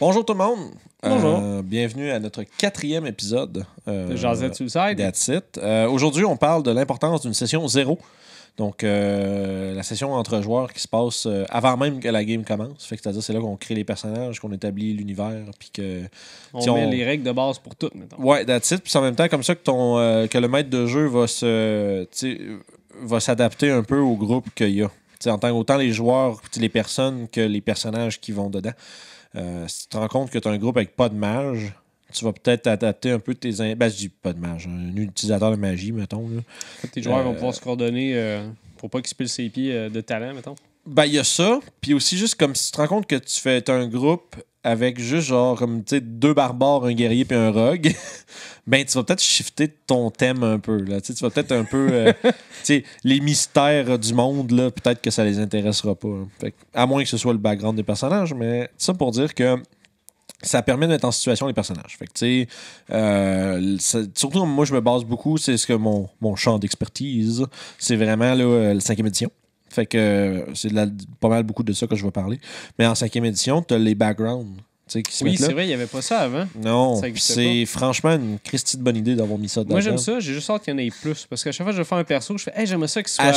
Bonjour tout le monde. Bonjour. Euh, bienvenue à notre quatrième épisode euh, de Jazette Suicide. Euh, aujourd'hui, on parle de l'importance d'une session zéro. Donc, la session entre joueurs qui se passe avant même que la game commence. c'est-à-dire, c'est là qu'on crée les personnages, qu'on établit l'univers, puis que. On met les règles de base pour tout, maintenant. Ouais, that's it. Puis en même temps, comme ça que, ton, que le maître de jeu va s'adapter un peu au groupe qu'il y a. autant les joueurs, les personnes que les personnages qui vont dedans. Euh, si tu te rends compte que tu as un groupe avec pas de mage, tu vas peut-être t'adapter un peu tes. Ben, je dis pas de mage, un utilisateur de magie, mettons. Tes joueurs vont euh, pouvoir se coordonner euh, pour pas qu'ils pillent ses pieds de talent, mettons. Ben, il y a ça. Puis aussi, juste comme si tu te rends compte que tu fais un groupe avec juste genre comme deux barbares, un guerrier puis un rogue, ben tu vas peut-être shifter ton thème un peu là, tu vas peut-être un peu euh, les mystères du monde là, peut-être que ça les intéressera pas. Hein. à moins que ce soit le background des personnages, mais ça pour dire que ça permet de mettre en situation les personnages. Fait que, tu sais, euh, surtout, moi, je me base beaucoup, c'est ce que mon, champ d'expertise, c'est vraiment euh, la cinquième édition. Fait que euh, c'est pas mal beaucoup de ça que je vais parler. Mais en cinquième édition, t'as les backgrounds. oui, c'est vrai, il n'y avait pas ça avant. Non, c'est franchement une Christie de bonne idée d'avoir mis ça dedans. Moi, j'aime ça, j'ai juste hâte qu'il y en ait plus. Parce qu'à chaque fois que je faire un perso, je fais, hey, j'aimerais ça qu'il soit.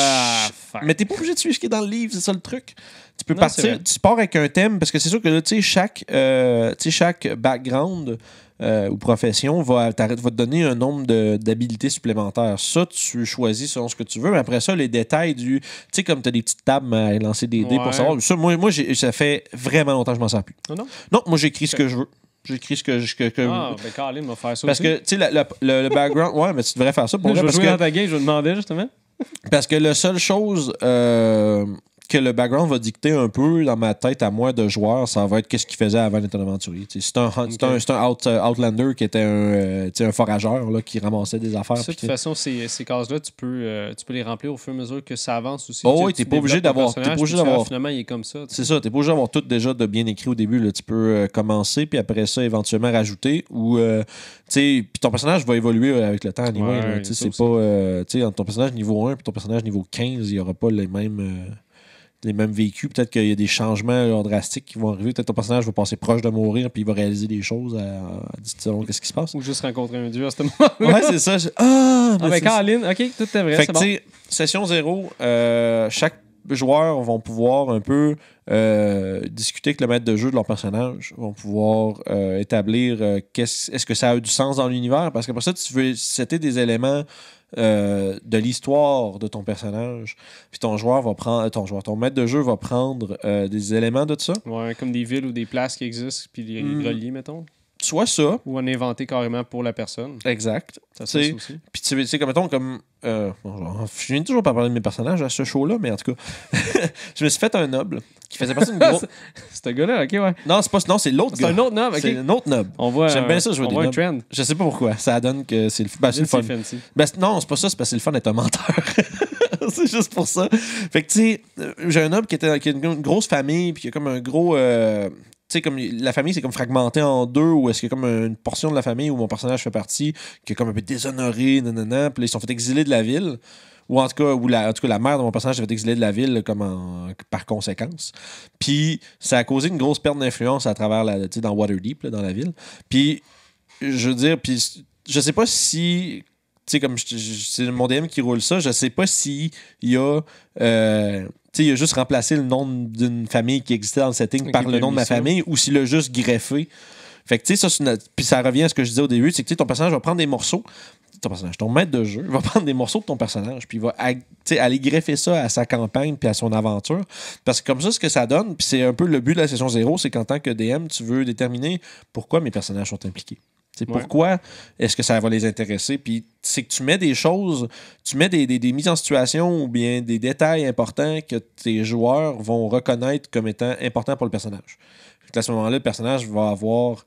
Mais t'es pas obligé de suivre ce qui est dans le livre, c'est ça le truc. Tu peux partir, tu pars avec un thème, parce que c'est sûr que tu sais, chaque, euh, chaque background euh, ou profession va, te donner un nombre d'habilités supplémentaires. Ça, tu choisis selon ce que tu veux. Mais après ça, les détails du. Tu sais, comme tu as des petites tables à lancer des dés pour savoir. Ça, moi, ça fait vraiment longtemps que je m'en sers plus. non? non, moi, j'écris ce que je veux. J'écris ce que je. Ah, ben Colin va faire ça. Parce que, tu sais, le, background. ouais, mais tu devrais faire ça pour Je vais jouer que... je vais demander justement. parce que la seule chose. Euh, que le background va dicter un peu dans ma tête à moi de joueur, ça va être qu'est-ce qu'il faisait avant d'être un aventurier. C'est un, euh, Outlander qui était un, euh, forageur qui ramassait des affaires. de toute façon, ces, cases-là, euh, tu, peux, les remplir au fur et à mesure que ça avance aussi. Oh, oui, tu pas obligé d'avoir. Finalement, il est comme ça. C'est ça, tu n'es pas obligé d'avoir tout déjà de bien écrit au début. Tu peux commencer, puis après ça, éventuellement rajouter. Ou, puis ton personnage va évoluer avec le temps. Entre c'est pas, ton personnage niveau 1 et ton personnage niveau 15, il n'y aura pas les mêmes les mêmes véhicules. Peut-être qu'il y a des changements drastiques qui vont arriver. Peut-être ton personnage va passer proche de mourir, puis il va réaliser des choses à secondes. qu'est-ce qui se passe. Ou juste rencontrer un dieu à ce moment-là. Ouais, c'est ça. Ah, ah, mais ben, Caroline, ok, tout est vrai. Fait session zéro, euh, chaque joueur va pouvoir un peu euh, discuter avec le maître de jeu de leur personnage, vont pouvoir euh, établir est-ce que ça a du sens dans l'univers, parce que pour ça, tu veux c'était des éléments euh, de l'histoire de ton personnage. Puis ton joueur va prendre, ton joueur, ton maître de jeu va prendre euh, des éléments de ça. Ouais, comme des villes ou des places qui existent, puis les hmm. relier, mettons soit ça. Ou en inventer carrément pour la personne. Exact. Ça Puis tu sais, comme mettons, comme. Euh, je viens toujours pas parler de mes personnages à ce show-là, mais en tout cas, je me suis fait un noble qui faisait partie d'une grosse. c'est un gars-là, ok, ouais. Non, c'est pas non, c'est l'autre C'est un autre noble, ok. C'est un autre noble. On voit. J'aime bien ça, je vois des Un trend. Je sais pas pourquoi. Ça donne que c'est le, ben, C'est le fun. Fancy. Ben, non, c'est pas ça, c'est parce que le fun d'être un menteur. c'est juste pour ça. Fait que tu sais, euh, j'ai un noble qui, était, qui a une, grosse famille, puis qui a comme un gros. Euh, sais, comme la famille, c'est comme fragmenté en deux, ou est-ce qu'il y a comme une portion de la famille où mon personnage fait partie, qui est comme un peu déshonoré, nanana, puis ils sont fait exiler de la ville. Ou en tout cas, où la, en tout cas, la mère de mon personnage s'est fait exiler de la ville comme par conséquence. Puis ça a causé une grosse perte d'influence à travers la, dans Waterdeep, dans la ville. Puis je veux dire, puis je sais pas si tu sais, comme c'est mon DM qui roule ça, je sais pas s'il y a euh, il a juste remplacé le nom d'une famille qui existait dans le setting par le nom de ma famille ou s'il a juste greffé. Fait tu sais, ça, puis ça revient à ce que je disais au début, c'est que ton personnage va prendre des morceaux, ton personnage, ton maître de jeu va prendre des morceaux de ton personnage, puis il va aller greffer ça à sa campagne puis à son aventure. Parce que comme ça, ce que ça donne, puis c'est un peu le but de la session zéro, c'est qu'en tant que DM, tu veux déterminer pourquoi mes personnages sont impliqués pourquoi est-ce que ça va les intéresser? Puis c'est que tu mets des choses, tu mets des, mises en situation ou bien des détails importants que tes joueurs vont reconnaître comme étant importants pour le personnage. à ce moment-là, le personnage va avoir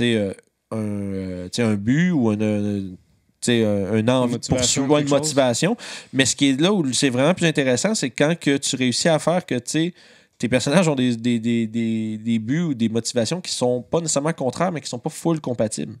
euh, un, euh, un but ou un, un, envie une motivation. Mais ce qui est là où c'est vraiment plus intéressant, c'est quand que tu réussis à faire que tu sais tes personnages ont des, des, des, buts ou des motivations qui sont pas nécessairement contraires, mais qui sont pas full compatibles.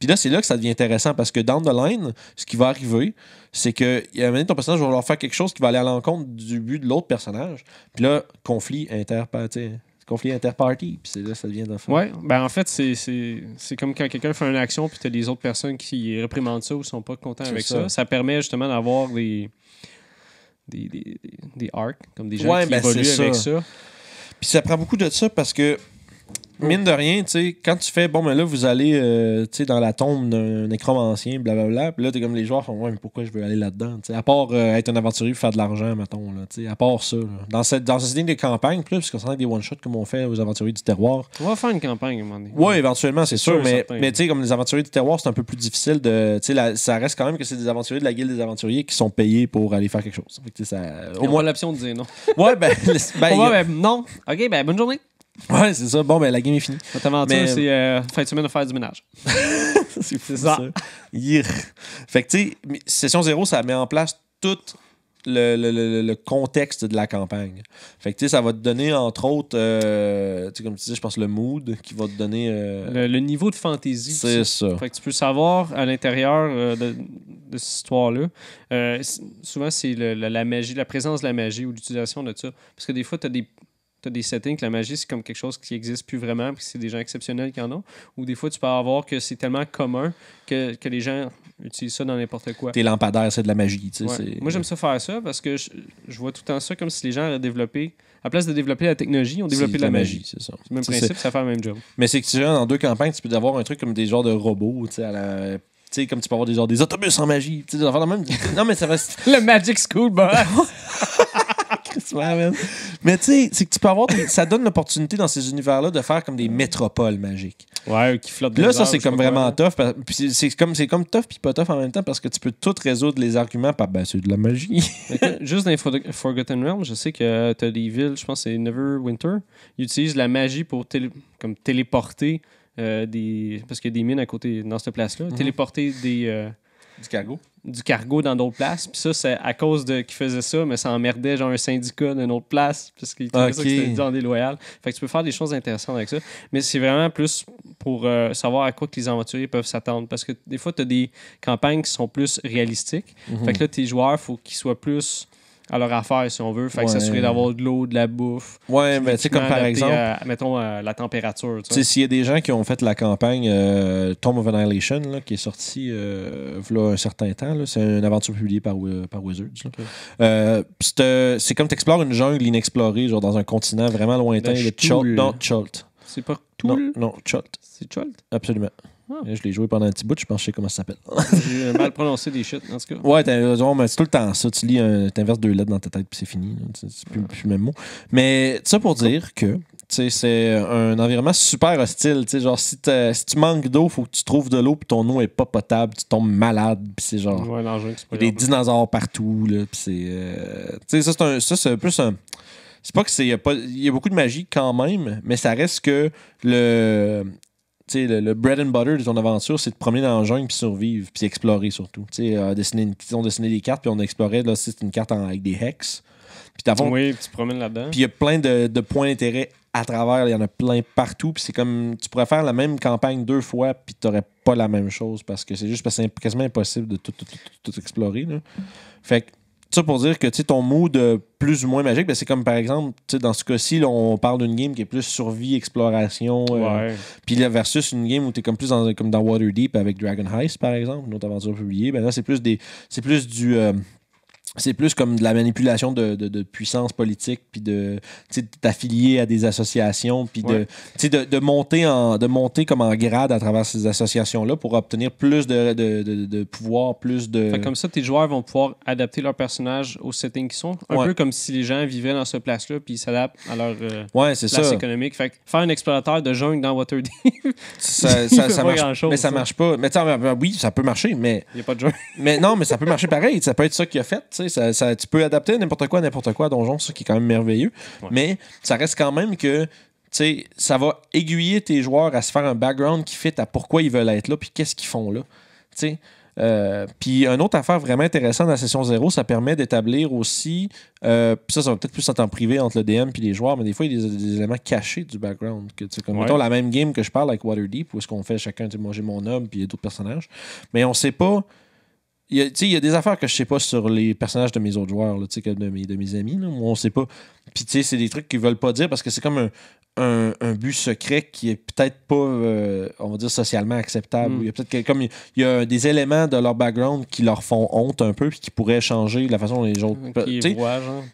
Puis là, c'est là que ça devient intéressant parce que down the line, ce qui va arriver, c'est que à un moment donné, ton personnage va vouloir faire quelque chose qui va aller à l'encontre du but de l'autre personnage. Puis là, conflit interparty. Conflit interparty. Puis c'est là que ça devient d'enfant. Ouais, ben en fait, c'est comme quand quelqu'un fait une action, puis as des autres personnes qui réprimandent ça ou sont pas contents avec ça. Ça permet justement d'avoir des des, des, des arcs, comme des gens qui ben, évoluent avec ça. Puis ça prend beaucoup de ça parce que mine de rien, tu sais, quand tu fais, bon, mais ben là, vous allez, euh, dans la tombe d'un ancien blablabla, puis là, t'es comme les joueurs font, ouais, mais pourquoi je veux aller là-dedans, tu sais, à part euh, être un aventurier, faire de l'argent, mettons, là, tu sais, à part ça, Dans cette, dans ligne de campagne, plus parce qu'on s'en des one-shots comme on fait aux aventuriers du terroir. On va faire une campagne, à éventuellement, c'est sûr, mais, tu sais, comme les aventuriers du terroir, c'est un peu plus difficile de, tu sais, ça reste quand même que c'est des aventuriers de la guilde des aventuriers qui sont payés pour aller faire quelque chose. au moins. l'option de dire non. Ouais, ben, ben, ben non. OK, ben, bonne journée. Ouais, c'est ça. Bon, ben la game est finie. Mais... c'est euh, fin de semaine de faire du ménage. c'est ça. Fait que, tu sais, session zéro, ça met en place tout le, le, le, contexte de la campagne. Fait que, tu sais, ça va te donner, entre autres, euh, tu sais, comme tu disais, je pense, le mood qui va te donner... Euh, le, niveau de fantaisie. C'est ça. Fait que tu peux savoir à l'intérieur de, de, cette histoire-là. souvent, c'est la magie, la présence de la magie ou l'utilisation de ça. Parce que des fois, tu as des tu des settings que la magie, c'est comme quelque chose qui n'existe plus vraiment, puis c'est des gens exceptionnels qui en ont. Ou des fois, tu peux avoir que c'est tellement commun que, les gens utilisent ça dans n'importe quoi. Tes lampadaires, c'est de la magie. Moi, j'aime ça faire ça parce que je, vois tout le temps ça comme si les gens avaient développé. À place de développer la technologie, on développé la, magie. c'est ça. Le même principe, ça fait le même job. Mais c'est que tu dans deux campagnes, tu peux avoir un truc comme des genres de robots, tu sais, comme tu peux avoir des, genres des autobus en magie. des même... Non, mais ça reste. le Magic School Bus! Mais tu sais, c'est que tu peux avoir. Ça donne l'opportunité dans ces univers-là de faire comme des métropoles magiques. Ouais, qui flottent Là, ça, c'est comme vraiment tough. c'est comme, comme tough puis pas tough en même temps parce que tu peux tout résoudre les arguments par ben, c'est de la magie. Juste dans Forgotten Realms, je sais que tu as des villes, je pense que c'est Neverwinter. Ils utilisent la magie pour comme téléporter euh, des. Parce qu'il y a des mines à côté dans cette place-là. Mhm. Téléporter des. Euh, du cargo du cargo dans d'autres places. Puis ça, c'est à cause de qu'ils faisaient ça, mais ça emmerdait genre un syndicat d'une autre place, parce qu'ils trouvaient ça que dans déloyal. Fait que tu peux faire des choses intéressantes avec ça. Mais c'est vraiment plus pour euh, savoir à quoi que les aventuriers peuvent s'attendre. Parce que des fois, tu as des campagnes qui sont plus réalistiques. Mhm. Fait que là, tes joueurs, faut qu'ils soient plus à leur affaire, si on veut. Fait que s'assurer d'avoir de l'eau, de la bouffe. Ouais, mais tu sais, comme par exemple. mettons euh, la température. Tu sais, s'il y a des gens qui ont fait la campagne euh, Tomb of Annihilation, là, qui est sortie euh, voilà un certain temps, c'est une aventure publiée par, euh, par Wizards. c'est, comme t'explores une jungle inexplorée, genre dans un continent vraiment lointain, ben, le Chult. Non, Chult. C'est pas tout? Non, non Chult. C'est Chult? Absolument. Ah. Euh, je l'ai joué pendant un petit bout, je pense que comment ça s'appelle. J'ai mal prononcé des shit, en ce cas. Ouais, c'est tout le temps ça. Tu lis, tu inverses deux lettres dans ta tête, puis c'est fini. C'est plus, le même mot. Mais ça pour dire que c'est un environnement super hostile. Genre, si, tu manques d'eau, faut que tu trouves de l'eau, puis ton eau est pas potable, tu tombes malade, puis c'est genre. Ouais, y des dinosaures partout, là, puis c'est. Euh, tu sais, ça, c'est plus un c'est pas que c'est. Il y, y, a beaucoup de magie quand même, mais ça reste que le, le, le, bread and butter de ton aventure, c'est de promener dans la jungle puis survivre, puis explorer surtout. Ils euh, ont dessiner des cartes, puis on explorait. Là, c'est une carte avec des hex. Puis Oui, tu promènes là-dedans. Puis il y a plein de, points d'intérêt à travers. Il y en a plein partout. Puis c'est comme. Tu pourrais faire la même campagne deux fois, puis tu n'aurais pas la même chose parce que c'est juste parce que c'est quasiment impossible de tout, explorer. Fait que ça pour dire que ton mood euh, plus ou moins magique, ben, c'est comme par exemple, dans ce cas-ci, on parle d'une game qui est plus survie, exploration. Euh, puis versus une game où tu es comme plus dans, comme dans Waterdeep avec Dragon Heist, par exemple, une autre aventure publiée. Ben là, c'est plus des. C'est plus du. Euh, c'est plus comme de la manipulation de, puissance politique, puis de t'affilier à des associations, puis de, de, monter en, de monter comme en grade à travers ces associations-là pour obtenir plus de, de, pouvoir, plus de... Fait comme ça, tes joueurs vont pouvoir adapter leur personnage au setting qu'ils sont. Un peu comme si les gens vivaient dans ce place-là, puis ils s'adaptent à leur euh, ouais, place ça. économique. Fait que faire un explorateur de jungle dans Waterdeep, ça, ça, marche, pas mais ça, marche pas. Mais oui, ça peut marcher, mais... Il n'y a pas de jungle. mais non, mais ça peut marcher pareil. Ça peut être ça qu'il a fait tu peux adapter n'importe quoi n'importe quoi Donjon, ce qui est quand même merveilleux. Mais ça reste quand même que ça va aiguiller tes joueurs à se faire un background qui fit à pourquoi ils veulent être là puis qu'est-ce qu'ils font là. sais euh, puis une autre affaire vraiment intéressante dans la session 0, ça permet d'établir aussi, euh, ça, ça va peut-être plus en temps privé entre le DM et les joueurs, mais des fois, il y a des, éléments cachés du background. Que, comme mettons, la même game que je parle avec Waterdeep, où est-ce qu'on fait chacun, moi j'ai mon homme, puis il y a d'autres personnages, mais on sait pas il y, a, des affaires que je sais pas sur les personnages de mes autres joueurs, là, de, mes, amis. Là, on sait pas. Puis, tu c'est des trucs qu'ils veulent pas dire parce que c'est comme un, but secret qui est peut-être pas, euh, on va dire, socialement acceptable. Mm. Il y a peut-être comme il y a des éléments de leur background qui leur font honte un peu et qui pourraient changer la façon dont les autres.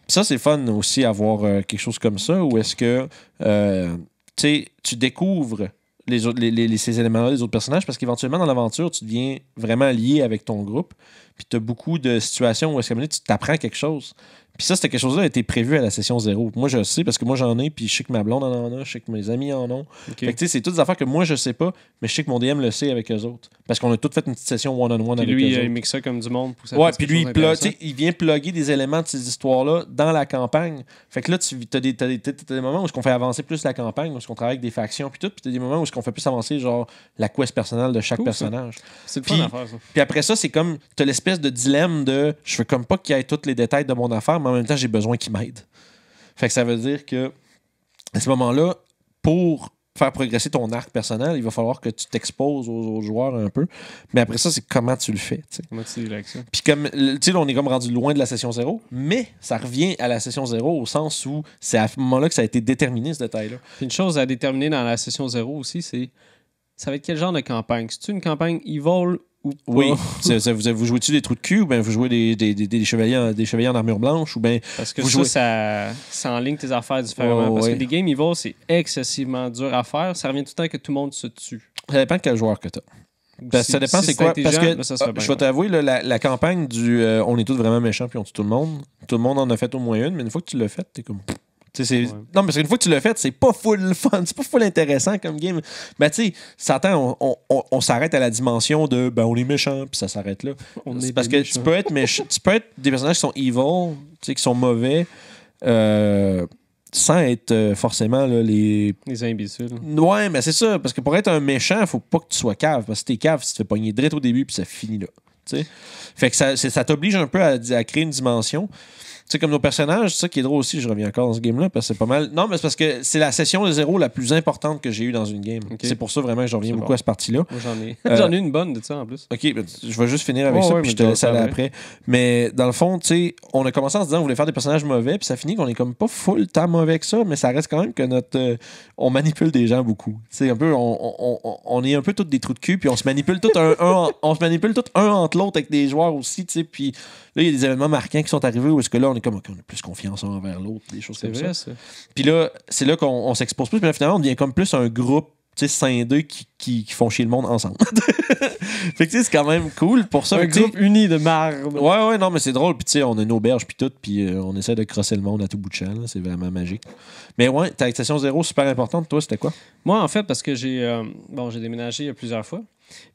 Ça, c'est fun aussi avoir euh, quelque chose comme ça où est-ce que euh, tu découvres les, les, les ces éléments-là des autres personnages parce qu'éventuellement, dans l'aventure, tu deviens vraiment lié avec ton groupe. Puis tu as beaucoup de situations où est-ce que tu t'apprends quelque chose. Puis ça, c'était quelque chose qui a été prévu à la session zéro. Moi, je sais parce que moi, j'en ai, puis je sais que ma blonde en a, je sais que mes amis en ont. Fait c'est toutes des affaires que moi, je sais pas, mais je sais que mon DM le sait avec eux autres. Parce qu'on a toutes fait une petite session one-on-one avec avec lui, il mixe ça comme du monde pour Ouais, puis lui, il, il vient plugger des éléments de ces histoires-là dans la campagne. Fait que là, tu as des, as des, des moments où on fait avancer plus la campagne, où qu'on travaille avec des factions, puis tout, puis tu as des moments où est-ce qu'on fait plus avancer, genre, la quest personnelle de chaque personnage. C'est puis, puis après ça, c'est comme, tu as l'espèce de dilemme de, je veux comme pas qu'il y ait tous les détails de mon affaire, mais en même temps, j'ai besoin qu'il m'aident. Fait que ça veut dire que à ce moment-là, pour faire progresser ton arc personnel, il va falloir que tu t'exposes aux autres joueurs un peu. Mais après ça, c'est comment tu le fais. Comment tu l'action. Puis comme, tu sais, on est comme rendu loin de la session zéro, mais ça revient à la session zéro au sens où c'est à ce moment-là que ça a été déterminé, ce détail-là. Une chose à déterminer dans la session zéro aussi, c'est ça va être quel genre de campagne. C'est une campagne evil oui. vous, vous jouez-tu des trous de cul ou bien vous jouez des, des, chevaliers, en, des chevaliers en armure blanche ou bien. Parce que vous ça, jouez... ça, ça ligne tes affaires différemment. parce que les Game vont c'est excessivement dur à faire. Ça revient tout le temps que tout le monde se tue. Ça dépend de quel joueur que tu as. ça dépend c'est quoi. Parce que, je vais t'avouer, la, la, campagne du euh, on est tous vraiment méchants puis on tue tout le monde, tout le monde en a fait au moins une, mais une fois que tu l'as fait, t'es comme non, parce qu'une fois que tu l'as fait, c'est pas full fun, c'est pas full intéressant comme game. Mais tu sais, Satan, on, s'arrête à la dimension de ben on est méchant, puis ça s'arrête là. parce que tu peux être méchant, tu peux être des personnages qui sont evil, qui sont mauvais, euh, sans être euh, forcément les. Les imbéciles. Ouais, mais c'est ça, parce que pour être un méchant, faut pas que tu sois cave, parce que t'es cave, si tu te fais pogner direct au début, puis ça finit là. Fait que ça, ça t'oblige un peu à, créer une dimension sais, comme nos personnages, ça qui est drôle aussi, je reviens encore dans ce game-là, parce que c'est pas mal. Non, mais c'est parce que c'est la session de zéro la plus importante que j'ai eue dans une game. C'est pour ça vraiment que je reviens beaucoup à ce partie là J'en ai. Euh, j'en ai une bonne de ça en plus. Ok, ben, je vais juste finir avec ça, puis je te laisse après. Mais dans le fond, tu sais, on a commencé en se disant on voulait faire des personnages mauvais, puis ça finit qu'on est comme pas full temps mauvais que ça, mais ça reste quand même que notre. Euh, on manipule des gens beaucoup. C'est un peu. On, est un peu tous des trous de cul, puis on se manipule tout un, on se manipule tout un entre l'autre avec des joueurs aussi, tu sais. Puis là, il y a des événements marquants qui sont arrivés où est-ce que là, on est comme on a plus confiance envers l'autre, des choses comme ça. Puis là, c'est là qu'on s'expose plus, mais là, finalement, on devient comme plus un groupe sais, qui, qui, qui, font chier le monde ensemble. fait que c'est quand même cool pour ça. Un groupe uni de marbre. Ouais, ouais, non, mais c'est drôle. Puis tu sais, on est une auberge, puis tout, puis euh, on essaie de crosser le monde à tout bout de champ. C'est vraiment magique. Mais ouais, ta session zéro, super importante. Toi, c'était quoi? Moi, en fait, parce que j'ai euh, bon, j'ai déménagé plusieurs fois.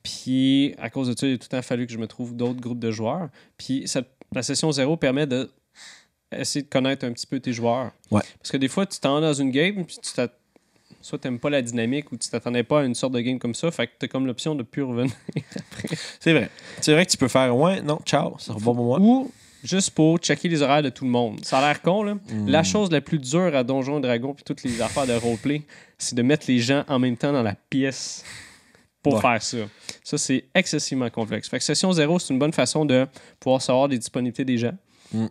Puis à cause de ça, il a tout le temps fallu que je me trouve d'autres groupes de joueurs. Puis la session zéro permet de essayer de connaître un petit peu tes joueurs. Ouais. Parce que des fois, tu t'en dans une game, puis tu n'aimes soit t'aimes pas la dynamique ou tu t'attendais pas à une sorte de game comme ça, fait que t'as comme l'option de ne plus revenir après. C'est vrai. C'est vrai que tu peux faire ouais, non, ciao, ça va pour moi. Ou juste pour checker les horaires de tout le monde. Ça a l'air con, là. Hmm. La chose la plus dure à Donjon Dragon puis toutes les affaires de roleplay, c'est de mettre les gens en même temps dans la pièce pour faire ça. Ça, c'est excessivement complexe. Fait que session zéro, c'est une bonne façon de pouvoir savoir les disponibilités des gens. Hmm.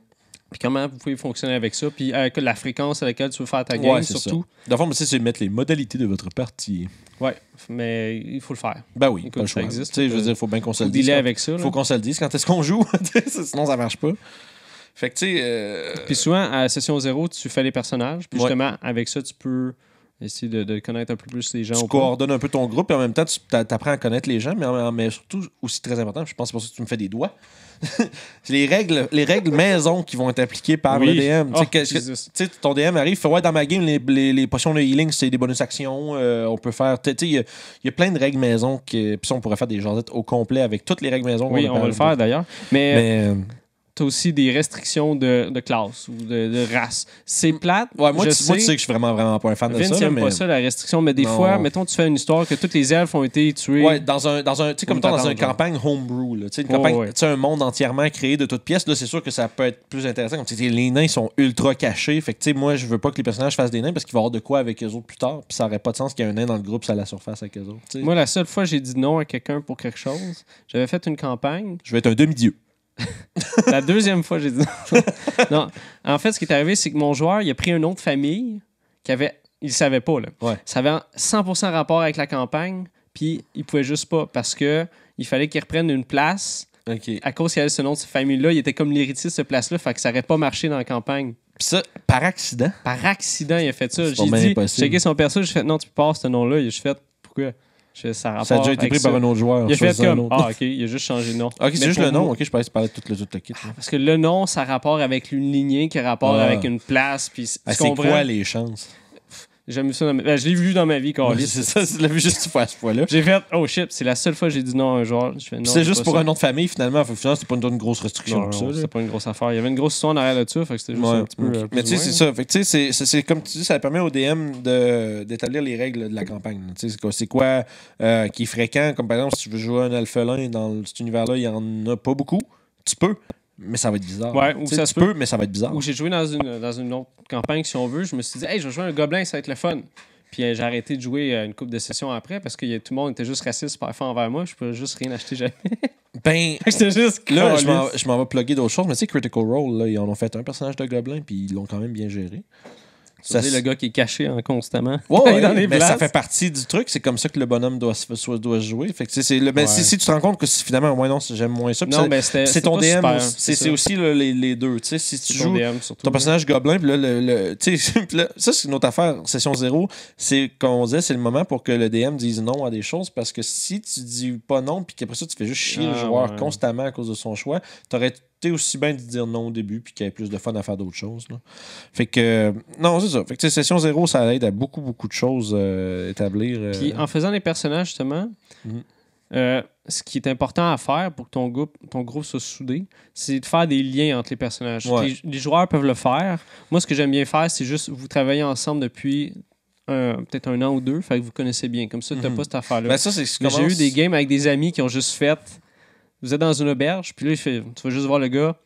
Puis comment vous pouvez fonctionner avec ça, puis avec euh, la fréquence à laquelle tu veux faire ta game, surtout. d'abord Dans le fond, c'est mettre les modalités de votre partie. Oui, mais il faut le faire. Ben oui, comme Ça existe. sais je veux dire, il faut bien qu'on se le dise. avec ça. Il faut qu'on se le dise quand est-ce qu'on joue. Sinon, ça marche pas. Fait que, tu sais. Euh, puis souvent, à session zéro, tu fais les personnages. Puis justement, avec ça, tu peux essayer de, connaître un peu plus les gens. Tu coordonnes un peu ton groupe et en même temps, tu apprends à connaître les gens, mais, surtout, aussi très important, je pense que c'est pour ça que tu me fais des doigts. les règles, les règles maison qui vont être appliquées par le DM. Ah, tu sais, ton DM arrive, fait dans ma game, les, les, potions de healing, c'est des bonus actions. Euh, on peut faire. il y, a plein de règles maison. puis on pourrait faire des jardettes au complet avec toutes les règles maison. Oui, on, va le faire d'ailleurs. Mais. Euh, aussi des restrictions de, classe ou de, race. C'est mm. plate. moi, tu, sais, que je suis vraiment, vraiment pas un fan de ça. Vince mais... pas ça, la restriction, mais des fois, mettons, tu fais une histoire que tous les elfes ont été tués. Ouais, dans un, dans un, tu sais, comme dans une campagne homebrew, là, une oh, un monde entièrement créé de toutes pièces, là, c'est sûr que ça peut être plus intéressant. Comme les nains sont ultra cachés. Fait moi, je veux pas que les personnages fassent des nains parce qu'ils vont avoir de quoi avec eux autres plus tard. Puis ça aurait pas de sens qu'il y ait un nain dans le groupe, ça la surface avec eux autres. Moi, la seule fois j'ai dit non à quelqu'un pour quelque chose, j'avais fait une campagne. Je vais être un demi-dieu. la deuxième fois, j'ai dit non. En fait, ce qui est arrivé, c'est que mon joueur, il a pris une autre famille qui avait. Il savait pas, là. Ça avait 100% rapport avec la campagne, puis il pouvait juste pas parce que il fallait qu'il reprenne une place. À cause qu'il avait ce nom de cette famille-là, il était comme l'héritier de cette place-là, fait que ça n'aurait pas marché dans la campagne. Puis ça, par accident? Par accident, il a fait ça. J'ai dit, checké son perso, j'ai fait non, tu peux ce nom-là. J'ai fait pourquoi? ça, a déjà été pris par un autre joueur. Il a fait comme, ah, ok, il a juste changé de nom. ok, c'est juste le nom, ok, je pensais parler de tout le, tout le kit. parce que le nom, ça a rapport avec une lignée qui a rapport ah. avec une place. Puis, ah, c'est quoi les chances? Jamais ça dans ma... ben, je l'ai vu dans ma vie, c'est ça, je l'ai vu juste une fois ce point là J'ai fait, oh shit, c'est la seule fois que j'ai dit non à un joueur. C'est juste pour un nom de famille, finalement. Finalement, c'est pas une, grosse restriction. Non, c'est pas une grosse affaire. Il y avait une grosse histoire en arrière là-dessus, fait que c'était juste un petit peu. Euh, Mais tu sais, c'est ça. c'est comme tu dis, ça permet au DM d'établir les règles de la campagne. c'est quoi, euh, qui est fréquent. Comme par exemple, si tu veux jouer un alphelin dans cet univers-là, il n'y en a pas beaucoup. Tu peux mais ça va être bizarre. Ouais, ou ça peut, mais ça va être bizarre. Ou j'ai joué dans une, dans une autre campagne, si on veut. Je me suis dit, hey, je vais jouer un gobelin, ça va être le fun. Puis euh, j'ai arrêté de jouer euh, une coupe de sessions après parce que y tout le monde était juste raciste parfois envers moi. Je pouvais juste rien acheter jamais. ben, juste là, je m'en vais plugger d'autres choses. Mais tu sais, Critical Role, ils en ont fait un personnage de gobelin, puis ils l'ont quand même bien géré c'est le gars qui est caché constamment. mais ça fait partie du truc. C'est comme ça que le bonhomme doit, se doit jouer. Fait le, mais ben, si, tu te rends compte que finalement, moi non, j'aime moins ça. Non, c'est ton DM. C'est aussi les, deux. Si tu joues ton personnage gobelin, là, le, ça, c'est une autre affaire. Session zéro, c'est on disait, c'est le moment pour que le DM dise non à des choses parce que si tu dis pas non, puis qu'après ça, tu fais juste chier le ah, joueur constamment à cause de son choix, t'aurais t'es aussi bien de dire non au début, puis qu'il y ait plus de fun à faire d'autres choses. Là. Fait que, euh, non, c'est ça. Fait que, session zéro, ça aide à beaucoup, beaucoup de choses euh, établir. Euh, puis en faisant les personnages, justement, mhm. ce qui est important à faire pour que ton groupe, ton groupe soit soudé, c'est de faire des liens entre les personnages. Les, joueurs peuvent le faire. Moi, ce que j'aime bien faire, c'est juste vous travailler ensemble depuis. peut-être un an ou deux, fait que vous connaissez bien. Comme ça, t'as mhm. pas cette affaire-là. Ben, j'ai eu des games avec des amis qui ont juste fait vous êtes dans une auberge, puis là, tu vas juste voir le gars.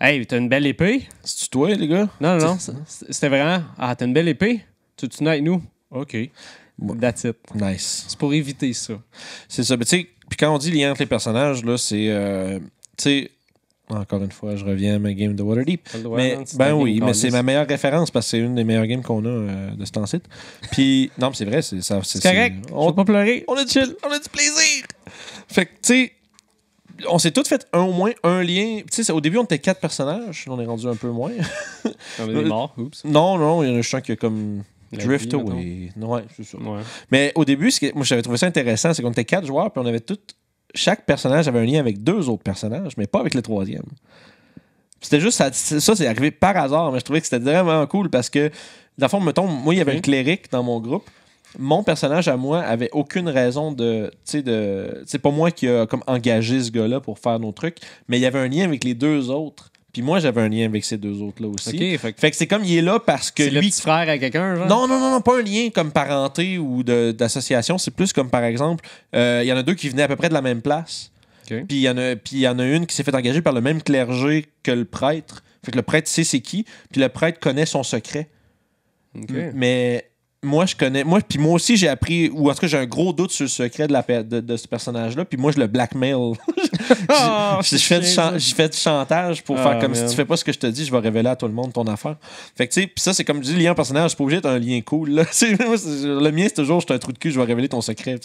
Hey, t'as une belle épée. C'est-tu toi, les gars? Non, non, non. C'était vraiment. Ah, t'as une belle épée. Tu te avec nous? OK. That's it. Nice. C'est pour éviter ça. C'est ça. Mais tu sais, puis quand on dit lien entre les personnages, là, c'est. Euh, tu sais, encore une fois, je reviens à ma game The Waterdeep. Mais, hein, ben oui, mais c'est ma meilleure référence parce que c'est une des meilleures games qu'on a euh, de ce temps-ci. Puis, non, mais c'est vrai, c'est ça. C'est correct. On ne pas pleurer. On a du, on a du plaisir. Fait que, tu sais on s'est tous fait un, au moins un lien. Tu sais, au début, on était quatre personnages. On est rendu un peu moins. on mort, Non, non, il y en a un qui a comme Drift Away. Mais au début, ce que, moi, j'avais trouvé ça intéressant, c'est qu'on était quatre joueurs, puis on avait tout. Chaque personnage avait un lien avec deux autres personnages, mais pas avec le troisième. C'était juste ça, ça c'est arrivé par hasard, mais je trouvais que c'était vraiment cool parce que, dans le fond, mettons, moi, il y avait un cléric dans mon groupe mon personnage à moi avait aucune raison de. Tu de. C'est pas moi qui a comme engagé ce gars-là pour faire nos trucs, mais il y avait un lien avec les deux autres. Puis moi, j'avais un lien avec ces deux autres-là aussi. fait, que, c'est comme il est là parce que. C'est lui... le petit frère à quelqu'un, Non, non, non, pas un lien comme parenté ou d'association. C'est plus comme, par exemple, euh, il y en a deux qui venaient à peu près de la même place. OK. Puis il y, y en a une qui s'est fait engager par le même clergé que le prêtre. Fait que le prêtre sait c'est qui, puis le prêtre connaît son secret. Mais moi, je connais. Moi, puis moi aussi, j'ai appris, ou en tout cas, j'ai un gros doute sur le secret de, la, de, ce personnage-là. Puis moi, je le blackmail. Ah, j'ai fait du chantage pour faire ah, comme si tu fais pas ce que je te dis, je vais révéler à tout le monde ton affaire. Fait que, tu sais, ça, c'est comme du lien personnage, c'est pas obligé d'être un lien cool. Là. le mien, c'est toujours, je suis un trou de cul, je vais révéler ton secret.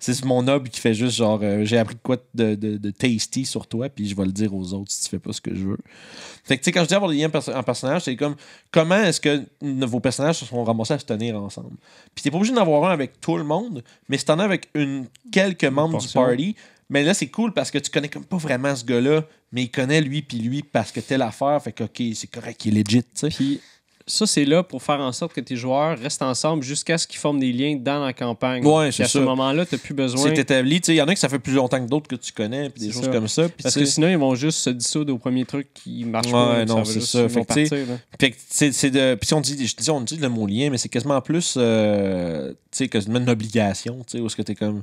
c'est mon noble qui fait juste, genre, euh, j'ai appris quoi de, de, de tasty sur toi, puis je vais le dire aux autres si tu fais pas ce que je veux. Fait que, tu sais, quand je dis avoir des liens en personnage, c'est comme comment est-ce que vos personnages se sont ramassés à se tenir ensemble. Puis t'es pas obligé d'en avoir un avec tout le monde, mais si t'en as avec une, quelques membres du party, mais ben là, c'est cool parce que tu connais comme pas vraiment ce gars-là, mais il connaît lui puis lui parce que telle affaire, fait que, OK, c'est correct, il est legit, ça, c'est là pour faire en sorte que tes joueurs restent ensemble jusqu'à ce qu'ils forment des liens dans la campagne. Ouais, c'est À ce moment-là, tu n'as plus besoin. C'est établi. Il y en a qui ça fait plus longtemps que d'autres que tu connais, puis des choses comme ça. Parce que sinon, ils vont juste se dissoudre au premier truc qui marche ouais, pas. non, c'est ça. Fait de. Puis si on dit, je on dit le mot lien, mais c'est quasiment plus euh, que une obligation, tu où est-ce que tu es comme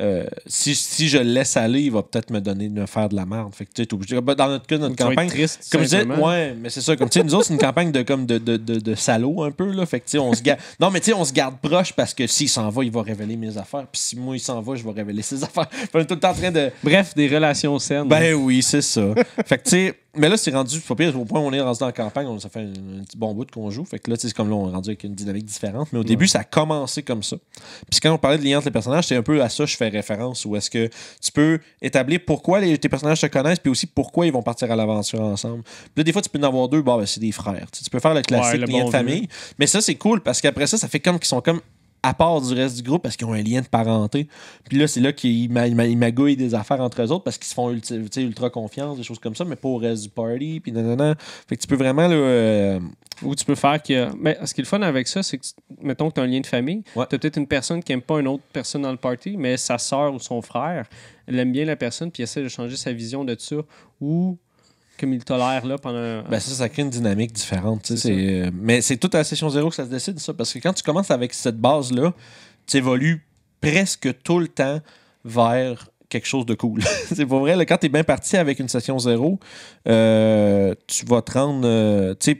euh, si, si, je le laisse aller, il va peut-être me donner de me faire de la merde. Fait que tu es obligé. Dans notre cas, notre tu campagne. Triste, comme je dis, ouais, mais c'est ça. Comme tu sais, nous autres, c'est une campagne de comme de, de, de, de salaud un peu. Là. Fait que on se garde. Non, mais tu sais, on se garde proche parce que s'il s'en va, il va révéler mes affaires. Puis si moi, il s'en va, je vais révéler ses affaires. on est tout le temps en train de. Bref, des relations saines. Ben oui, c'est ça. fait que tu sais mais là, c'est rendu, au point où on est rendu dans la campagne, ça fait un, petit bon bout qu'on joue. Fait que là, c'est comme là, on est rendu avec une dynamique différente. Mais au début, ça a commencé comme ça. Puis quand on parlait de lien entre les personnages, c'est un peu à ça que je fais référence. Où est-ce que tu peux établir pourquoi les, tes personnages se connaissent, puis aussi pourquoi ils vont partir à l'aventure ensemble. Puis là, des fois, tu peux en avoir deux, bon, ben, c'est des frères. Tu, peux faire le classique lien de famille. Mais ça, c'est cool parce qu'après ça, ça fait comme qu'ils sont comme à part du reste du groupe parce qu'ils ont un lien de parenté. Puis là, c'est là qu'ils magouillent des affaires entre eux autres parce qu'ils se font ultra, ultra confiance, des choses comme ça, mais pas au reste du party. Puis nanana. Fait que tu peux vraiment. le euh, Ou tu peux faire que. Mais ce qui est le fun avec ça, c'est que, mettons que tu as un lien de famille, tu as peut-être une personne qui n'aime pas une autre personne dans le party, mais sa soeur ou son frère, elle aime bien la personne puis essaie de changer sa vision de ça ou comme il tolère là pendant. Ben ça, ça crée une dynamique différente. Euh, mais c'est tout à la session zéro que ça se décide, ça. Parce que quand tu commences avec cette base-là, tu évolues presque tout le temps vers quelque chose de cool. c'est pour vrai, quand tu es bien parti avec une session zéro, euh, tu vas te rendre. Euh, tu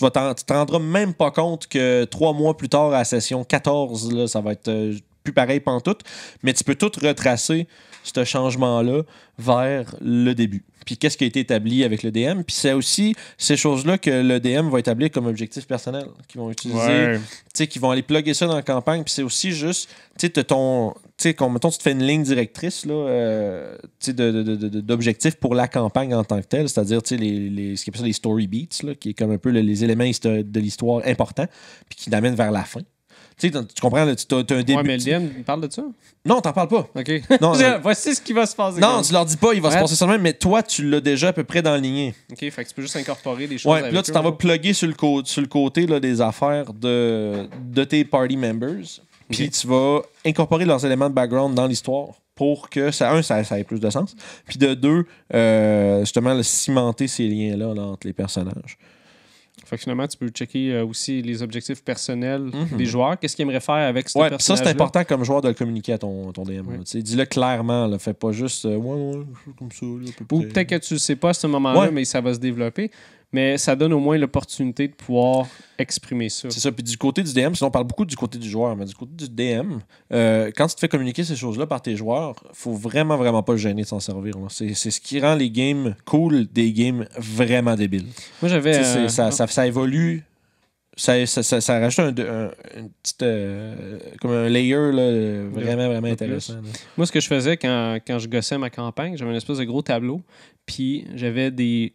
vas tu te rendras même pas compte que trois mois plus tard à la session 14, là, ça va être plus pareil pantoute, mais tu peux tout retracer ce changement-là vers le début. Puis qu'est-ce qui a été établi avec le DM. Puis c'est aussi ces choses-là que le DM va établir comme objectif personnel, qui vont utiliser, qu'ils qui vont aller plugger ça dans la campagne. Puis c'est aussi juste, tu sais, ton, mettons, tu te fais une ligne directrice euh, d'objectifs pour la campagne en tant que telle, c'est-à-dire les, les, ce qu'on appelle ça les story beats, qui est comme un peu les éléments de l'histoire importants, puis qui l'amènent vers la fin. Tu comprends, tu as, un début. Ouais, mais Liam, il parle de ça? Non, t'en parles pas. OK. Non, Voici ce qui va se passer. Non, tu leur dis pas, il va se passer ça même, mais toi, tu l'as déjà à peu près dans le ligné. OK, fait que tu peux juste incorporer des choses. Ouais, là, tu t'en vas plugger sur le, côté des affaires de, tes party members. Puis tu vas incorporer leurs éléments de background dans l'histoire pour que ça, un, ça, ait plus de sens. Puis de deux, euh, justement, le cimenter ces liens là, entre les personnages finalement, tu peux checker euh, aussi les objectifs personnels mhm. des joueurs. Qu'est-ce qu'ils aimeraient faire avec ce personnage -là? Ça, c'est important comme joueur de le communiquer à ton, ton DM. Dis-le clairement. le fais pas juste euh, comme ça. Ou peut-être que tu le sais pas à ce moment-là, mais ça va se développer mais ça donne au moins l'opportunité de pouvoir exprimer ça. C'est ça. Puis du côté du DM, sinon on parle beaucoup du côté du joueur, mais du côté du DM, euh, quand tu te fais communiquer ces choses-là par tes joueurs, faut vraiment, vraiment pas gêner de s'en servir. C'est ce qui rend les games cool des games vraiment débiles. Moi, j'avais. Euh, ça, évolue. Ça, ça, rajoute un, un, petite, euh, comme un layer là, vraiment, vraiment intéressant. Moi, ce que je faisais quand, je gossais ma campagne, j'avais une espèce de gros tableau, puis j'avais des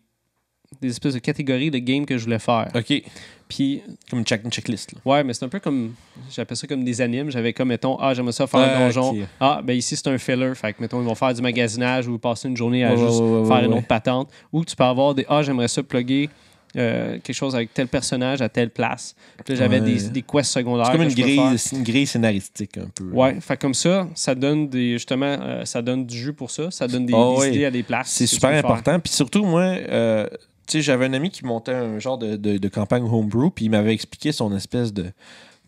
des espèces de catégories de games que je voulais faire. OK. Puis. Comme une, check checklist. Là. Ouais, mais c'est un peu comme. J'appelle ça comme des animes. J'avais comme, mettons, ah, j'aimerais ça faire un ah, donjon. Ah, ben ici, c'est un filler. Fait que, mettons, ils vont faire du magasinage ou passer une journée à juste faire une autre patente. Ou tu peux avoir des, ah, j'aimerais ça plugger. Euh, quelque chose avec tel personnage à telle place. j'avais des, des, quests secondaires. C'est comme une grille, une grille, scénaristique un peu. Ouais, fait comme ça, ça donne des justement, euh, ça donne du jus pour ça, ça donne des, ah, idées à des places. C'est super important. Puis surtout, moi, euh, tu sais, j'avais un ami qui montait un genre de, campagne homebrew, puis il m'avait expliqué son espèce de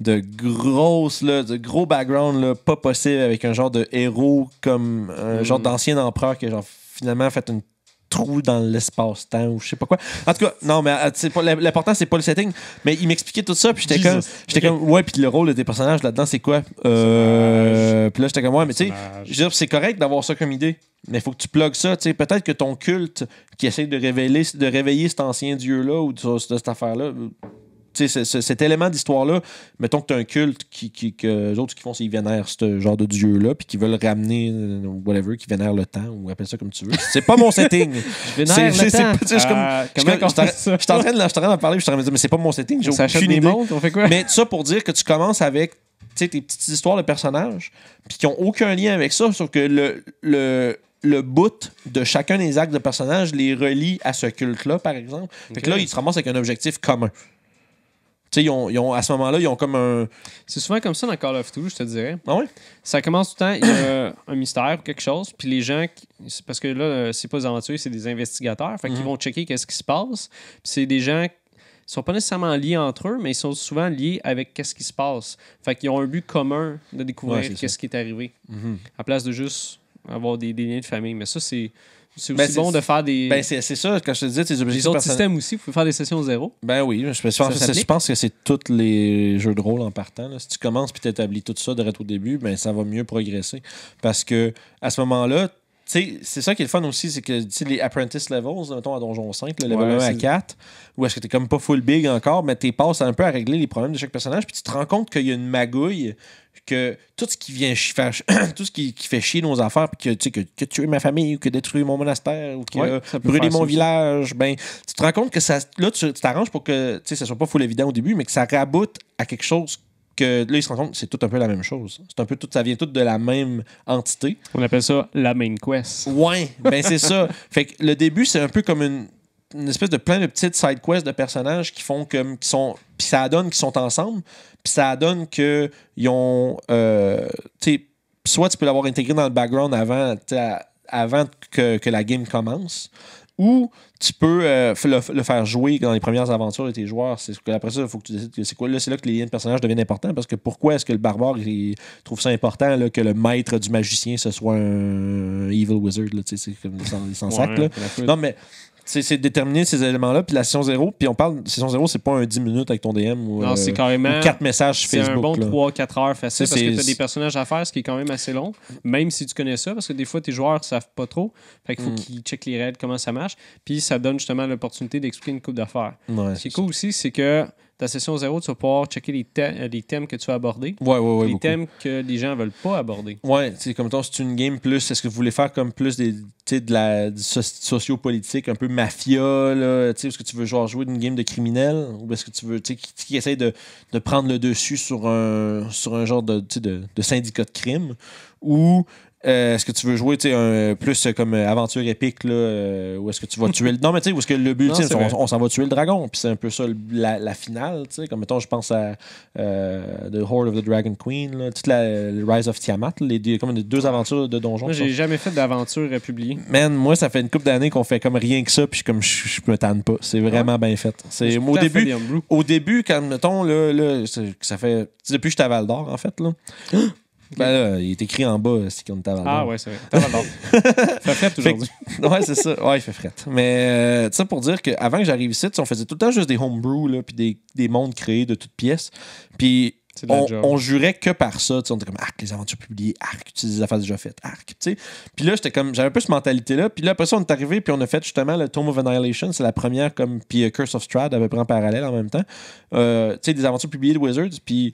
de de gros background là, pas possible avec un genre de héros comme un mm. genre d'ancien empereur qui a genre finalement fait une trou dans l'espace-temps ou je sais pas quoi. En tout cas, non, mais euh, l'important, c'est pas le setting. Mais il m'expliquait tout ça, puis j'étais comme, j'étais comme, ouais, puis le rôle des personnages là-dedans, c'est quoi? Euh, puis là, j'étais comme, ouais, mais tu sais, c'est correct d'avoir ça comme idée. Mais il faut que tu plugues ça. tu sais Peut-être que ton culte qui essaie de, révéler, de réveiller cet ancien dieu-là ou de cette affaire-là, cet élément d'histoire-là, mettons que tu as un culte qui, que les autres qui font, c'est qu'ils vénèrent ce genre de dieu-là, puis qui veulent ramener, euh, whatever, qui vénèrent le temps, ou appelle ça comme tu veux. C'est pas mon setting. je le temps. Je suis en train d'en parler, je suis en mais c'est pas mon setting, j'ai aucune idée. Montres, on fait quoi? Mais ça pour dire que tu commences avec tes petites histoires de personnages, puis qui n'ont aucun lien avec ça, sauf que le, le le bout de chacun des actes de personnages les relie à ce culte-là, par exemple. là, ils se ramassent avec un objectif commun à ce moment-là, ils ont comme un. C'est souvent comme ça dans Call of Duty, je te dirais. Ah oui? Ça commence tout le temps, il y a un mystère ou quelque chose, puis les gens, parce que là, euh, c'est pas des aventuriers, c'est des investigateurs, fait qu'ils mhm. vont checker qu'est-ce qui se passe. Puis c'est des gens ils sont pas nécessairement liés entre eux, mais ils sont souvent liés avec qu'est-ce qui se passe. Fait qu'ils ont un but commun de découvrir qu'est-ce qui est arrivé, mhm. à place de juste avoir des liens de famille. Mais ça, c'est c'est ben, aussi bon de faire des. Ben, c'est ça, quand je te disais, tes objectifs. Les autres systèmes aussi, vous pouvez faire des sessions zéro. Ben oui, je, pense, que c'est tous les jeux de rôle en partant. Là. Si tu commences puis tu établis tout ça direct au début, ben, ça va mieux progresser. Parce que à ce moment-là, c'est ça qui est le fun aussi, c'est que les apprentice levels, mettons à Donjon 5, le level 1 à 4, où est-ce que t'es comme pas full big encore, mais t'es passes un peu à régler les problèmes de chaque personnage, puis tu te rends compte qu'il y a une magouille, que tout ce qui vient tout ce qui, fait chier nos affaires, puis que, tu que, tuer ma famille, ou que détruire mon monastère, ou que tu brûler mon village, ben, tu te rends compte que ça, là, tu t'arranges pour que ça soit pas full évident au début, mais que ça raboute à quelque chose que là, ils se rendent compte c'est tout un peu la même chose. C'est un peu tout, ça vient tout de la même entité. On appelle ça la main quest. Ouais, ben c'est ça. Fait que le début, c'est un peu comme une, espèce de plein de petites side quests de personnages qui font comme qui sont puis ça donne qu'ils sont ensemble, puis ça donne que ont euh, soit tu peux l'avoir intégré dans le background avant avant que, que la game commence, ou tu peux euh, le, faire jouer dans les premières aventures de tes joueurs. C'est après ça, il faut que tu décides que c'est quoi. Là, c'est là que les liens de personnages deviennent importants parce que pourquoi est-ce que le barbare trouve ça important que le maître du magicien ce soit un evil wizard c'est comme sans, Non mais c'est déterminer ces éléments-là, puis la session zéro, puis on parle, session zéro, c'est pas un 10 minutes avec ton DM ou, 4 euh, messages Facebook. C'est un bon 3-4 heures facile parce que as des personnages à faire, ce qui est quand même assez long, même si tu connais ça, parce que des fois, tes joueurs savent pas trop, fait qu'il faut hmm. qu'ils checkent les règles, comment ça marche, puis ça donne justement l'opportunité d'expliquer une coupe d'affaires. ce qui est cool aussi, c'est que ta Session Zéro, tu vas pouvoir checker les, euh, thèmes que tu as abordés. les thèmes que les gens veulent pas aborder. Ouais, c'est comme ton, c'est une game plus. Est-ce que vous voulez faire comme plus des, de la sociopolitique, un peu mafia, là, est-ce que tu veux genre jouer une game de criminel ou est-ce que tu veux, qui, qui essaye de, prendre le dessus sur un, sur un genre de, de syndicat de crime ou euh, est-ce que tu veux jouer un, plus euh, comme euh, aventure épique, là, ou est-ce que tu vas tuer le. Non, mais tu sais, que le but, c'est on, s'en va tuer le dragon, puis c'est un peu ça la, finale, tu sais. Comme mettons, je pense à The Horde of the Dragon Queen, toute la le Rise of Tiamat, les, deux, comme les deux aventures de donjon. Moi, j'ai jamais fait d'aventure publiée. Man, moi, ça fait une couple d'années qu'on fait comme rien que ça, puis comme je, me tanne pas. C'est ah vraiment bien fait. C'est, au, début, au début, quand, mettons, là, ça fait. Depuis que j'étais à d'Or, en fait, là. Ben là, il est écrit en bas, c'est qu'on vendu. Ah ouais, c'est vrai. Il fait fret aujourd'hui. ouais, c'est ça. Ouais, il fait fret. Mais euh, ça pour dire qu'avant que j'arrive ici, on faisait tout le temps juste des homebrew, là, puis des, des mondes créés de toutes pièces. Puis on, jurait que par ça. On était comme Arc, les aventures publiées, Arc, des affaires déjà faites, Arc. sais. Puis là, j'étais comme j'avais un peu cette mentalité-là. Puis là, après ça, on est arrivé, puis on a fait justement le Tomb of Annihilation, c'est la première, comme, puis euh, Curse of Strahd, à peu près en parallèle en même temps. Euh, tu sais, des aventures publiées de Wizards. Puis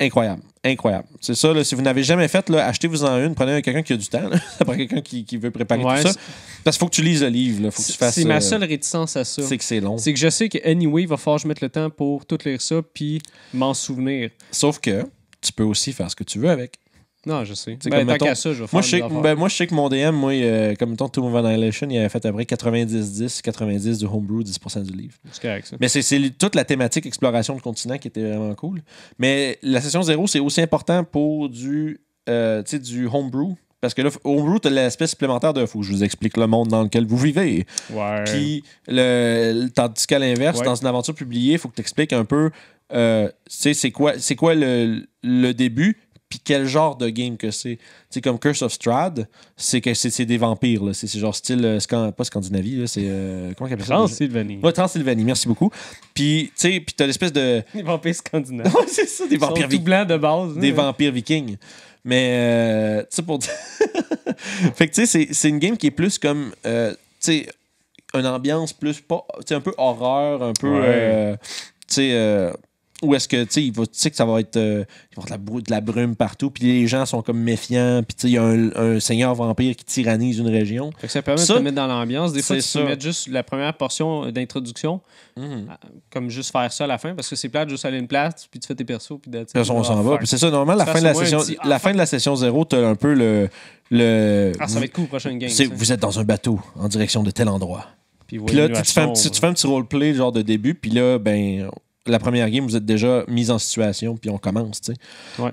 incroyable. Incroyable. C'est ça, si vous n'avez jamais fait, achetez-vous-en une, prenez quelqu'un qui a du temps, quelqu'un qui, veut préparer tout ça. Parce qu'il faut que tu lises le livre, faut que tu fasses. C'est ma euh, seule réticence à ça. C'est que c'est long. C'est que je sais que, anyway, il va falloir que je mette le temps pour tout lire ça puis m'en souvenir. Sauf que tu peux aussi faire ce que tu veux avec. Non, je sais. Ben, ça, je vais ben, moi, je sais, que mon DM, moi, euh, comme ton Tomb of Annihilation, il avait fait après 90-10, 90 du homebrew, 10% du livre. Mais c'est toute la thématique exploration de continent qui était vraiment cool. Mais la session zéro, c'est aussi important pour du, euh, du homebrew. Parce que là, Homebrew, t'as l'aspect supplémentaire de faut que je vous explique le monde dans lequel vous vivez. Ouais. Puis, le, tandis qu'à l'inverse, dans une aventure publiée, il faut que tu expliques un peu euh, c'est quoi, quoi le début, puis quel genre de game que c'est. c'est comme Curse of Strad, c'est que c'est des vampires. C'est genre style, euh, pas Scandinavie, c'est. Euh, comment appelle ça Transylvanie. Ouais, Transylvanie, merci beaucoup. Puis, tu sais, puis t'as l'espèce de. Des vampires scandinaves. c'est ça, des vampires vikings. de base. Des hein. vampires vikings. Mais, euh, tu sais, pour dire. fait que, tu sais, c'est une game qui est plus comme. tu sais, une ambiance plus. Tu sais, un peu horreur, un peu. tu sais ou est-ce que tu sais que ça va être euh, de, la brume partout, puis les gens sont comme méfiants, puis il y a un, seigneur vampire qui tyrannise une région. ça permet de te mettre dans l'ambiance. Des fois, tu mets juste la première portion d'introduction, mhm. comme juste faire ça à la fin, parce que c'est plate, juste aller une place, puis tu fais tes persos, puis on s'en va. C'est ça, normalement, la, fin de la, ah, session, zéro, tu as un peu le. ah, ça va être cool, prochaine game. Vous êtes dans un bateau en direction de tel endroit. Puis, là, tu, fais petit, tu hein. fais un petit roleplay genre de début, puis là, ben, la première game, vous êtes déjà mis en situation, puis on commence.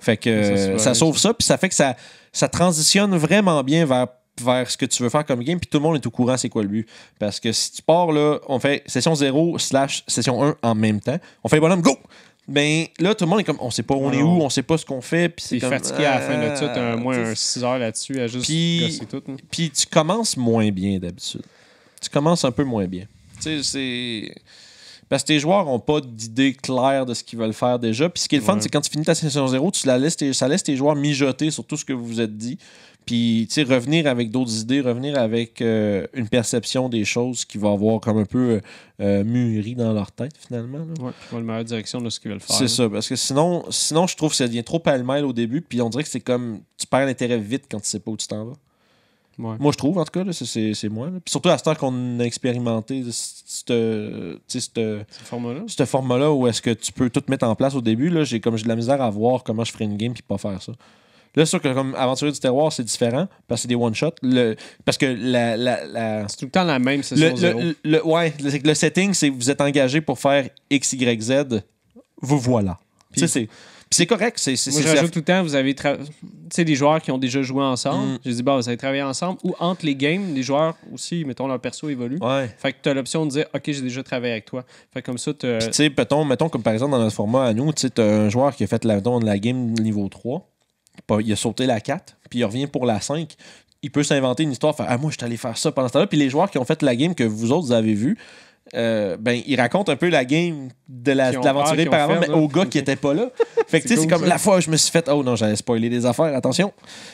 Fait que ça, sauve ça, puis ça fait que ça, ça transitionne vraiment bien vers vers ce que tu veux faire comme game, puis tout le monde est au courant c'est quoi le but. Parce que si tu pars là, on fait session 0 slash session 1 en même temps, on fait bonhomme, go! Ben là, tout le monde est comme, on sait pas où on est où, on sait pas ce qu'on fait. Puis c'est fatigué à la fin de ah, tout, t'as un, moins 6 heures là-dessus à juste tout. Hein. Puis tu commences moins bien d'habitude. Tu commences un peu moins bien. Tu sais, c'est parce que tes joueurs n'ont pas d'idée claire de ce qu'ils veulent faire déjà. Puis ce qui est le fun, c'est quand tu finis ta session 0, tu la laisses tes, ça laisse tes joueurs mijoter sur tout ce que vous vous êtes dit. Puis, tu sais, revenir avec d'autres idées, revenir avec euh, une perception des choses qui va avoir comme un peu euh, euh, mûri dans leur tête, finalement. Oui, la meilleure direction de ce qu'ils veulent faire. C'est ça, parce que sinon, sinon, je trouve que ça devient trop pêle au début, puis on dirait que c'est comme, tu perds l'intérêt vite quand tu sais pas où tu t'en vas. Moi, je trouve, en tout cas, c'est moi. surtout à ce temps qu'on a expérimenté ce format-là où est-ce que tu peux tout mettre en place au début, j'ai comme j'ai de la misère à voir comment je ferais une game puis pas faire ça. Là, c'est sûr que comme Aventurier du Terroir, c'est différent parce que c'est des one-shots. Parce que la. c'est tout le temps la même session le, Le, ouais, le setting, c'est vous êtes engagé pour faire X, Y, Z. Vous voilà. c'est c'est correct. C'est, Moi, je rajoute tout le temps, vous avez des joueurs qui ont déjà joué ensemble. Mm. J'ai Je dis, vous avez travaillé ensemble. Ou entre les games, les joueurs aussi, mettons, leur perso évolue. Fait que tu as l'option de dire, OK, j'ai déjà travaillé avec toi. Fait que comme ça, tu. tu sais, mettons, comme par exemple, dans notre format à nous, tu as un joueur qui a fait la, de la game niveau 3. Il a sauté la 4, puis il revient pour la 5 il peut s'inventer une histoire. Fait, ah, moi, je suis allé faire ça pendant ce temps-là. Puis les joueurs qui ont fait la game que vous autres avez vue, euh, ben, il raconte un peu la game de l'aventurier par avant, mais au gars qui était pas là. Fait que, tu sais, c'est comme la fois où je me suis fait, oh non, j'allais spoiler des affaires, attention.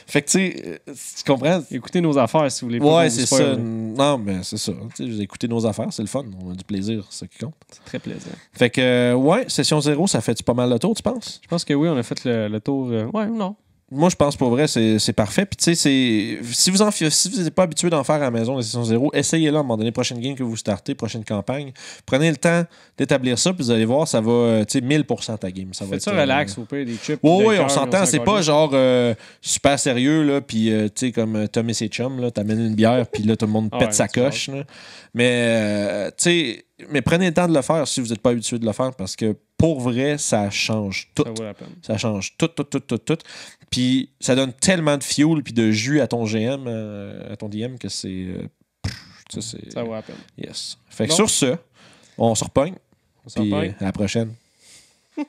Fait que, tu sais, euh, tu comprends? Écoutez nos affaires si vous voulez. Ouais, c'est ça. Non, mais c'est ça. Tu écoutez nos affaires, c'est le fun. On a du plaisir, c'est ça qui compte. très plaisir Fait que, euh, ouais, session zéro, ça fait-tu pas mal le tour, tu penses? Je pense que oui, on a fait le, tour. ouais ouais, non moi, je pense pour vrai, c'est parfait. Puis, tu sais, si vous n'êtes si pas habitué d'en faire à la maison, la session zéro, essayez-la à un moment donné, prochaine game que vous startez, prochaine campagne. Prenez le temps d'établir ça, puis vous allez voir, ça va, euh, tu sais, 1000% ta game. Ça ça euh, relax, vous payez des chips. Oui, on s'entend. C'est pas genre euh, super sérieux, là, puis, tu sais, comme Tommy et chum, chums, là, t'amènes une bière, puis là, tout le monde ah, pète sa coche. Mais, tu sais, mais prenez le temps de le faire si vous n'êtes pas habitué de le faire, parce que pour vrai, ça change tout. Ça, change tout, tout, tout, tout, tout. Puis ça donne tellement de fuel puis de jus à ton GM, euh, à ton DM, que c'est. Euh, ça, c'est. Yes. Fait que sur ce, on se repogne. Euh, à la prochaine.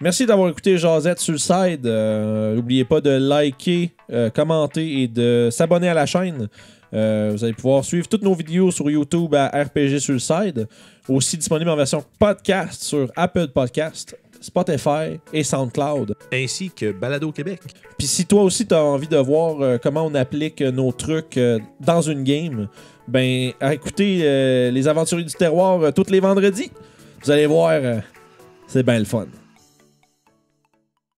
Merci d'avoir écouté Josette Suicide. N'oubliez pas de liker, commenter et de s'abonner à la chaîne. Euh, vous allez pouvoir suivre toutes nos vidéos sur YouTube à RPG sur le side. Aussi disponible en version podcast sur Apple Podcast, Spotify et SoundCloud. Ainsi que Balado Québec. Puis si toi aussi tu as envie de voir euh, comment on applique euh, nos trucs dans une game, ben écoutez les aventuriers du terroir tous les vendredis. Vous allez voir, c'est bien le fun.